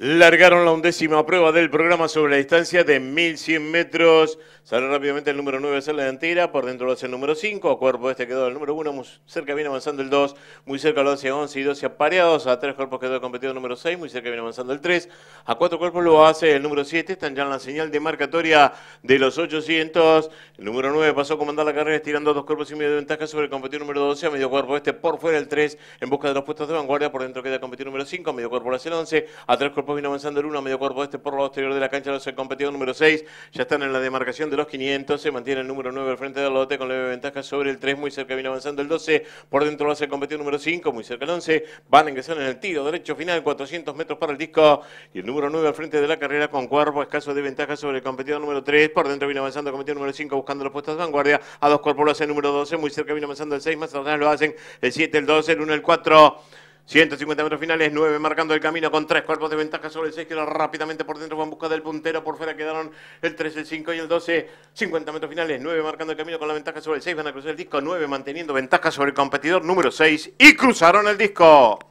Largaron la undécima prueba del programa sobre la distancia de 1100 metros. Sale rápidamente el número 9 hacia la delantera, por dentro lo hace el número 5, a cuerpo este quedó el número 1, muy cerca viene avanzando el 2, muy cerca lo hace 11 y 12 apareados, a tres cuerpos quedó el competidor número 6, muy cerca viene avanzando el 3, a cuatro cuerpos lo hace el número 7, están ya en la señal de marcatoria de los 800, el número 9 pasó a comandar la carrera estirando dos cuerpos y medio de ventaja sobre el competidor número 12, a medio cuerpo este por fuera el 3, en busca de los puestos de vanguardia, por dentro queda el competidor número 5, a medio cuerpo lo hace el 11, a tres cuerpos Vino avanzando el 1, medio cuerpo este por lo exterior de la cancha, el competidor número 6, ya están en la demarcación de los 500, se mantiene el número 9 al frente del lote con leve ventaja sobre el 3, muy cerca viene avanzando el 12, por dentro lo hace el competidor número 5, muy cerca el 11, van a ingresar en el tiro derecho final, 400 metros para el disco y el número 9 al frente de la carrera con cuerpo escaso de ventaja sobre el competidor número 3, por dentro viene avanzando el competidor número 5 buscando los puestas de vanguardia, a dos cuerpos lo hace el número 12, muy cerca viene avanzando el 6, más adelante lo hacen el 7, el 12, el 1, el 4. 150 metros finales, 9 marcando el camino con 3 cuerpos de ventaja sobre el 6 que rápidamente por dentro van en busca del puntero, por fuera quedaron el 3, el 5 y el 12. 50 eh, metros finales, 9 marcando el camino con la ventaja sobre el 6, van a cruzar el disco 9 manteniendo ventaja sobre el competidor número 6 y cruzaron el disco.